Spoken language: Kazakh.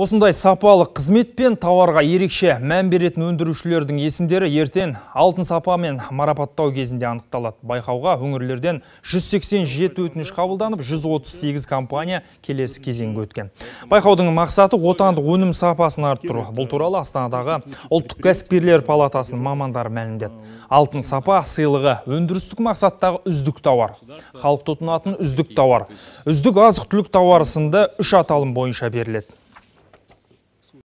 Осындай сапалы қызмет пен тауарға ерекше мән беретін өндірушілердің есімдері ертен алтын сапа мен марапаттау кезінде анықталады. Байқауға өңірлерден 187 өтініш қабылданып, 138 компания келесі кезеңге өткен. Байқаудың мақсаты отандық өнім сапасын арттыру. Бұл туралы Астанадағы ұлттық кәсіпкерлер палатасын мамандары мәлімдеді. Алтын сапа сыйлығы өндірістік мақсаттағы үздік тауар, халық тұтынатын үздік тауар, үздік азық түлік тауарысында үш аталым бойынша беріледі